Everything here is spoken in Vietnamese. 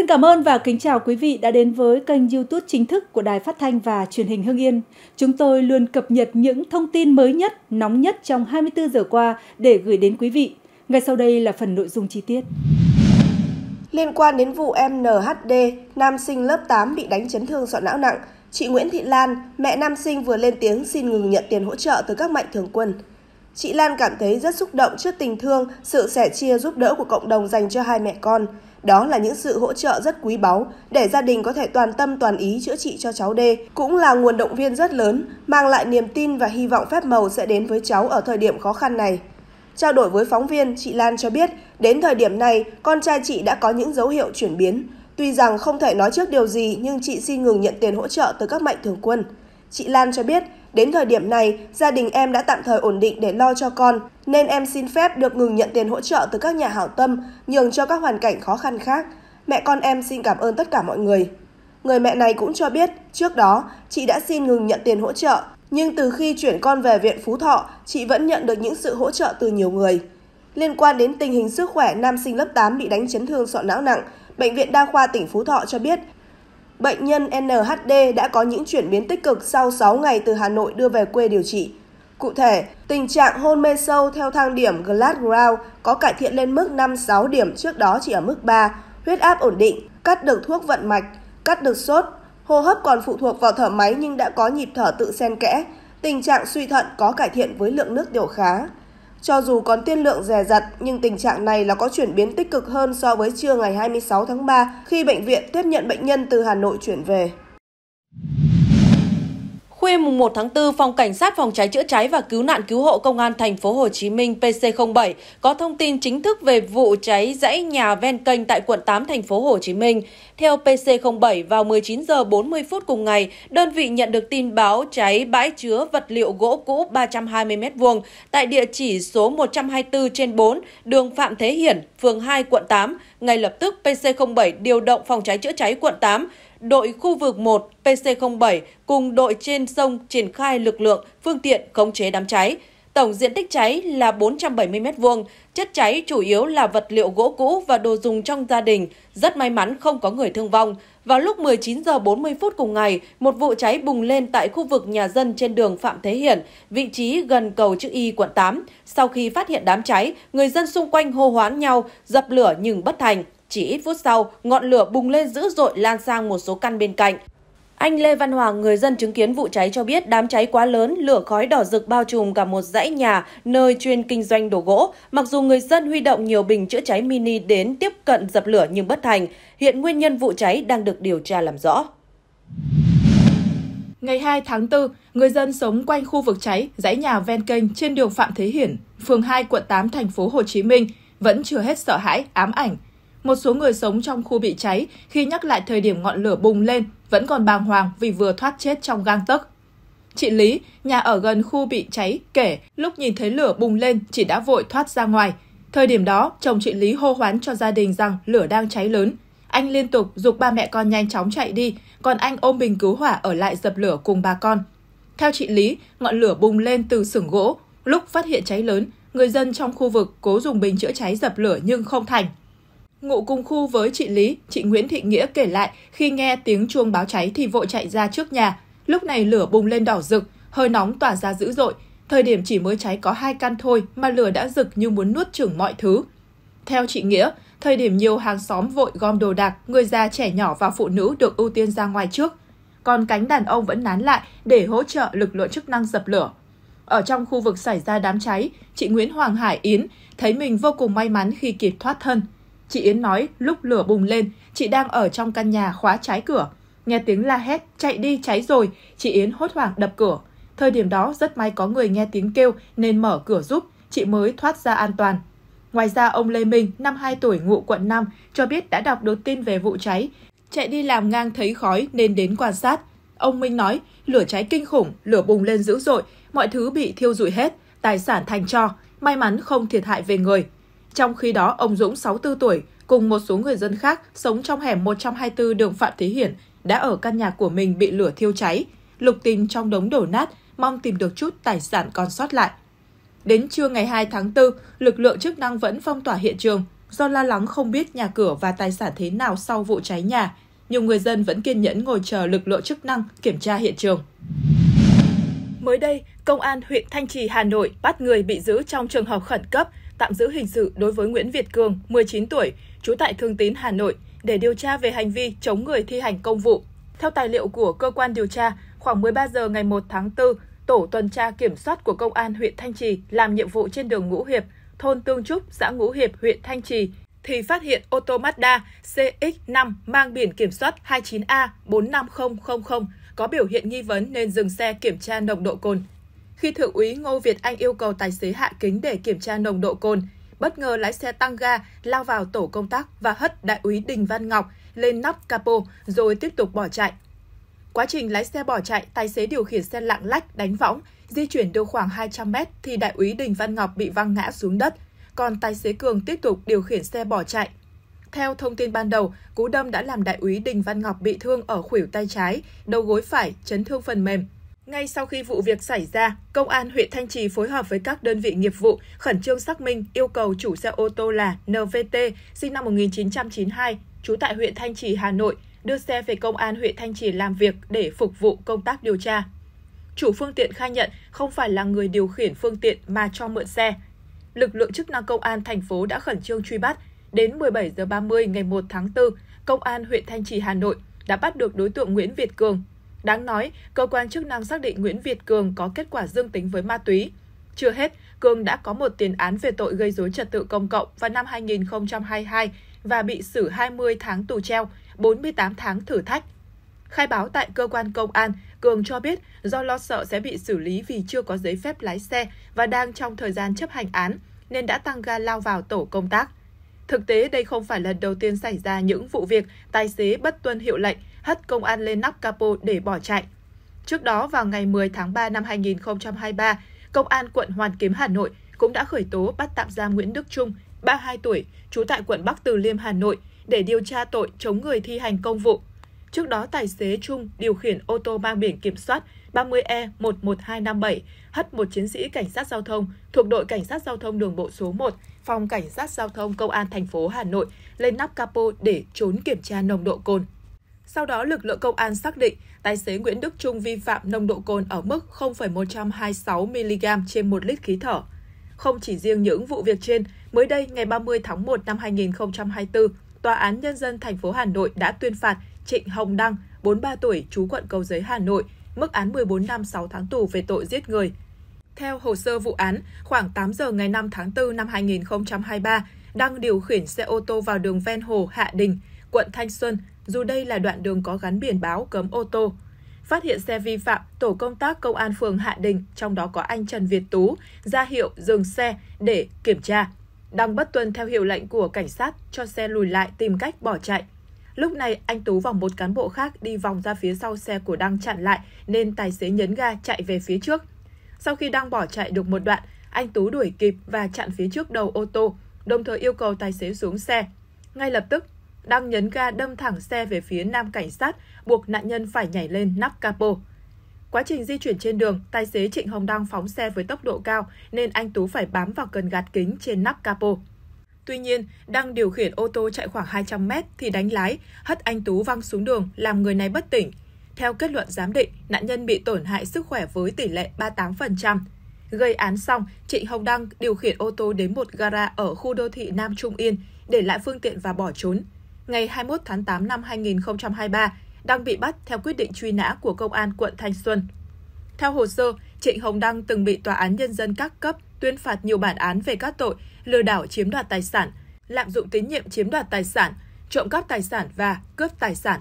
Xin cảm ơn và kính chào quý vị đã đến với kênh YouTube chính thức của Đài Phát thanh và Truyền hình Hưng Yên. Chúng tôi luôn cập nhật những thông tin mới nhất, nóng nhất trong 24 giờ qua để gửi đến quý vị. Ngay sau đây là phần nội dung chi tiết. Liên quan đến vụ em NHD, nam sinh lớp 8 bị đánh chấn thương sọ não nặng, chị Nguyễn Thị Lan, mẹ nam sinh vừa lên tiếng xin ngừng nhận tiền hỗ trợ từ các mạnh thường quân. Chị Lan cảm thấy rất xúc động trước tình thương, sự sẻ chia giúp đỡ của cộng đồng dành cho hai mẹ con – đó là những sự hỗ trợ rất quý báu để gia đình có thể toàn tâm toàn ý chữa trị cho cháu D, cũng là nguồn động viên rất lớn, mang lại niềm tin và hy vọng phép màu sẽ đến với cháu ở thời điểm khó khăn này. Trao đổi với phóng viên, chị Lan cho biết, đến thời điểm này, con trai chị đã có những dấu hiệu chuyển biến. Tuy rằng không thể nói trước điều gì nhưng chị xin ngừng nhận tiền hỗ trợ từ các mạnh thường quân. Chị Lan cho biết, đến thời điểm này, gia đình em đã tạm thời ổn định để lo cho con, nên em xin phép được ngừng nhận tiền hỗ trợ từ các nhà hảo tâm, nhường cho các hoàn cảnh khó khăn khác. Mẹ con em xin cảm ơn tất cả mọi người. Người mẹ này cũng cho biết, trước đó, chị đã xin ngừng nhận tiền hỗ trợ, nhưng từ khi chuyển con về viện Phú Thọ, chị vẫn nhận được những sự hỗ trợ từ nhiều người. Liên quan đến tình hình sức khỏe nam sinh lớp 8 bị đánh chấn thương sọ não nặng, Bệnh viện Đa khoa tỉnh Phú Thọ cho biết bệnh nhân NHD đã có những chuyển biến tích cực sau 6 ngày từ Hà Nội đưa về quê điều trị. Cụ thể, tình trạng hôn mê sâu theo thang điểm Glasgow có cải thiện lên mức 5-6 điểm trước đó chỉ ở mức 3, huyết áp ổn định, cắt được thuốc vận mạch, cắt được sốt, hô hấp còn phụ thuộc vào thở máy nhưng đã có nhịp thở tự xen kẽ, tình trạng suy thận có cải thiện với lượng nước tiểu khá. Cho dù còn tiên lượng rẻ rặt, nhưng tình trạng này là có chuyển biến tích cực hơn so với trưa ngày 26 tháng 3 khi bệnh viện tiếp nhận bệnh nhân từ Hà Nội chuyển về. Khuya mùng 1 tháng 4, Phòng Cảnh sát Phòng cháy chữa cháy và Cứu nạn Cứu hộ Công an thành phố Hồ Chí Minh PC07 có thông tin chính thức về vụ cháy dãy nhà ven kênh tại quận 8 thành phố Hồ Chí Minh. Theo PC07, vào 19 giờ 40 phút cùng ngày, đơn vị nhận được tin báo cháy bãi chứa vật liệu gỗ cũ 320 m2 tại địa chỉ số 124 trên 4, đường Phạm Thế Hiển, phường 2, quận 8. Ngay lập tức, PC07 điều động Phòng cháy chữa cháy quận 8 đội khu vực 1 PC07 cùng đội trên sông triển khai lực lượng, phương tiện khống chế đám cháy. Tổng diện tích cháy là 470 m2, chất cháy chủ yếu là vật liệu gỗ cũ và đồ dùng trong gia đình, rất may mắn không có người thương vong. Vào lúc 19 giờ 40 phút cùng ngày, một vụ cháy bùng lên tại khu vực nhà dân trên đường Phạm Thế Hiển, vị trí gần cầu chữ Y quận 8. Sau khi phát hiện đám cháy, người dân xung quanh hô hoán nhau, dập lửa nhưng bất thành. Chỉ ít phút sau, ngọn lửa bùng lên dữ dội lan sang một số căn bên cạnh. Anh Lê Văn Hoàng, người dân chứng kiến vụ cháy cho biết đám cháy quá lớn, lửa khói đỏ rực bao trùm cả một dãy nhà nơi chuyên kinh doanh đồ gỗ. Mặc dù người dân huy động nhiều bình chữa cháy mini đến tiếp cận dập lửa nhưng bất thành, hiện nguyên nhân vụ cháy đang được điều tra làm rõ. Ngày 2 tháng 4, người dân sống quanh khu vực cháy dãy nhà ven kênh trên đường Phạm Thế Hiển, phường 2, quận 8, thành phố Hồ Chí Minh vẫn chưa hết sợ hãi, ám ảnh một số người sống trong khu bị cháy khi nhắc lại thời điểm ngọn lửa bùng lên vẫn còn bàng hoàng vì vừa thoát chết trong gang tấc. Chị Lý, nhà ở gần khu bị cháy, kể lúc nhìn thấy lửa bùng lên chị đã vội thoát ra ngoài. Thời điểm đó, chồng chị Lý hô hoán cho gia đình rằng lửa đang cháy lớn. Anh liên tục dục ba mẹ con nhanh chóng chạy đi, còn anh ôm bình cứu hỏa ở lại dập lửa cùng bà con. Theo chị Lý, ngọn lửa bùng lên từ sưởng gỗ. Lúc phát hiện cháy lớn, người dân trong khu vực cố dùng bình chữa cháy dập lửa nhưng không thành. Ngụ cùng khu với chị Lý, chị Nguyễn Thị Nghĩa kể lại khi nghe tiếng chuông báo cháy thì vội chạy ra trước nhà. Lúc này lửa bùng lên đỏ rực, hơi nóng tỏa ra dữ dội. Thời điểm chỉ mới cháy có hai căn thôi mà lửa đã rực như muốn nuốt chửng mọi thứ. Theo chị Nghĩa, thời điểm nhiều hàng xóm vội gom đồ đạc, người già trẻ nhỏ và phụ nữ được ưu tiên ra ngoài trước. Còn cánh đàn ông vẫn nán lại để hỗ trợ lực lượng chức năng dập lửa. Ở trong khu vực xảy ra đám cháy, chị Nguyễn Hoàng Hải Yến thấy mình vô cùng may mắn khi kịp thoát thân. Chị Yến nói lúc lửa bùng lên, chị đang ở trong căn nhà khóa trái cửa. Nghe tiếng la hét, chạy đi, cháy rồi, chị Yến hốt hoảng đập cửa. Thời điểm đó rất may có người nghe tiếng kêu nên mở cửa giúp, chị mới thoát ra an toàn. Ngoài ra, ông Lê Minh, 52 tuổi, ngụ quận 5, cho biết đã đọc được tin về vụ cháy. Chạy đi làm ngang thấy khói nên đến quan sát. Ông Minh nói, lửa cháy kinh khủng, lửa bùng lên dữ dội, mọi thứ bị thiêu rụi hết, tài sản thành cho, may mắn không thiệt hại về người. Trong khi đó, ông Dũng 64 tuổi cùng một số người dân khác sống trong hẻm 124 đường Phạm Thế Hiển đã ở căn nhà của mình bị lửa thiêu cháy. Lục tìm trong đống đổ nát, mong tìm được chút tài sản còn sót lại. Đến trưa ngày 2 tháng 4, lực lượng chức năng vẫn phong tỏa hiện trường do lo lắng không biết nhà cửa và tài sản thế nào sau vụ cháy nhà. Nhiều người dân vẫn kiên nhẫn ngồi chờ lực lượng chức năng kiểm tra hiện trường. Mới đây, Công an huyện Thanh Trì, Hà Nội bắt người bị giữ trong trường hợp khẩn cấp tạm giữ hình sự đối với Nguyễn Việt Cường, 19 tuổi, trú tại Thường Tín, Hà Nội, để điều tra về hành vi chống người thi hành công vụ. Theo tài liệu của cơ quan điều tra, khoảng 13 giờ ngày 1 tháng 4, tổ tuần tra kiểm soát của công an huyện Thanh Trì làm nhiệm vụ trên đường Ngũ Hiệp, thôn Tương Trúc, xã Ngũ Hiệp, huyện Thanh Trì thì phát hiện ô tô Mazda CX5 mang biển kiểm soát 29A45000 có biểu hiện nghi vấn nên dừng xe kiểm tra nồng độ cồn. Khi Thượng úy Ngô Việt Anh yêu cầu tài xế hạ kính để kiểm tra nồng độ cồn, bất ngờ lái xe tăng ga lao vào tổ công tác và hất đại úy Đình Văn Ngọc lên nắp capo rồi tiếp tục bỏ chạy. Quá trình lái xe bỏ chạy, tài xế điều khiển xe lạng lách đánh võng, di chuyển được khoảng 200 mét thì đại úy Đình Văn Ngọc bị văng ngã xuống đất, còn tài xế Cường tiếp tục điều khiển xe bỏ chạy. Theo thông tin ban đầu, cú đâm đã làm đại úy Đình Văn Ngọc bị thương ở khuỷu tay trái, đầu gối phải, chấn thương phần mềm, ngay sau khi vụ việc xảy ra, Công an huyện Thanh Trì phối hợp với các đơn vị nghiệp vụ khẩn trương xác minh yêu cầu chủ xe ô tô là NVT, sinh năm 1992, trú tại huyện Thanh Trì, Hà Nội, đưa xe về Công an huyện Thanh Trì làm việc để phục vụ công tác điều tra. Chủ phương tiện khai nhận không phải là người điều khiển phương tiện mà cho mượn xe. Lực lượng chức năng công an thành phố đã khẩn trương truy bắt. Đến 17 giờ 30 ngày 1 tháng 4, Công an huyện Thanh Trì, Hà Nội đã bắt được đối tượng Nguyễn Việt Cường, Đáng nói, cơ quan chức năng xác định Nguyễn Việt Cường có kết quả dương tính với ma túy. Chưa hết, Cường đã có một tiền án về tội gây dối trật tự công cộng vào năm 2022 và bị xử 20 tháng tù treo, 48 tháng thử thách. Khai báo tại cơ quan công an, Cường cho biết do lo sợ sẽ bị xử lý vì chưa có giấy phép lái xe và đang trong thời gian chấp hành án, nên đã tăng ga lao vào tổ công tác. Thực tế, đây không phải lần đầu tiên xảy ra những vụ việc tài xế bất tuân hiệu lệnh hất công an lên nắp capo để bỏ chạy. Trước đó vào ngày 10 tháng 3 năm 2023, Công an quận Hoàn Kiếm Hà Nội cũng đã khởi tố bắt tạm giam Nguyễn Đức Trung, 32 tuổi, trú tại quận Bắc Từ Liêm Hà Nội để điều tra tội chống người thi hành công vụ. Trước đó, tài xế Trung điều khiển ô tô mang biển kiểm soát 30E11257 hất một chiến sĩ cảnh sát giao thông thuộc đội cảnh sát giao thông đường bộ số 1, phòng cảnh sát giao thông công an thành phố Hà Nội lên nắp capo để trốn kiểm tra nồng độ cồn. Sau đó, lực lượng công an xác định tài xế Nguyễn Đức Trung vi phạm nồng độ cồn ở mức 0,126mg trên 1 lít khí thở. Không chỉ riêng những vụ việc trên, mới đây ngày 30 tháng 1 năm 2024, Tòa án Nhân dân thành phố Hà Nội đã tuyên phạt Trịnh Hồng Đăng, 43 tuổi, trú quận Cầu Giấy, Hà Nội, mức án 14 năm 6 tháng tù về tội giết người. Theo hồ sơ vụ án, khoảng 8 giờ ngày 5 tháng 4 năm 2023, Đăng điều khiển xe ô tô vào đường ven hồ Hạ Đình, quận Thanh Xuân, dù đây là đoạn đường có gắn biển báo cấm ô tô. Phát hiện xe vi phạm, tổ công tác công an phường Hạ Đình, trong đó có anh Trần Việt Tú, ra hiệu dừng xe để kiểm tra. Đang bất tuân theo hiệu lệnh của cảnh sát cho xe lùi lại tìm cách bỏ chạy. Lúc này, anh Tú và một cán bộ khác đi vòng ra phía sau xe của Đăng chặn lại nên tài xế nhấn ga chạy về phía trước. Sau khi Đăng bỏ chạy được một đoạn, anh Tú đuổi kịp và chặn phía trước đầu ô tô, đồng thời yêu cầu tài xế xuống xe. Ngay lập tức, đang nhấn ga đâm thẳng xe về phía nam cảnh sát, buộc nạn nhân phải nhảy lên nắp capo. Quá trình di chuyển trên đường, tài xế Trịnh Hồng Đăng phóng xe với tốc độ cao nên anh Tú phải bám vào cần gạt kính trên nắp capo. Tuy nhiên, đang điều khiển ô tô chạy khoảng 200 mét thì đánh lái, hất anh Tú văng xuống đường, làm người này bất tỉnh. Theo kết luận giám định, nạn nhân bị tổn hại sức khỏe với tỷ lệ 38%. Gây án xong, Trịnh Hồng Đăng điều khiển ô tô đến một gara ở khu đô thị Nam Trung Yên, để lại phương tiện và bỏ trốn ngày 21 tháng 8 năm 2023, đang bị bắt theo quyết định truy nã của Công an quận Thanh Xuân. Theo hồ sơ, Trịnh Hồng Đăng từng bị Tòa án Nhân dân các cấp tuyên phạt nhiều bản án về các tội lừa đảo chiếm đoạt tài sản, lạm dụng tín nhiệm chiếm đoạt tài sản, trộm cắp tài sản và cướp tài sản.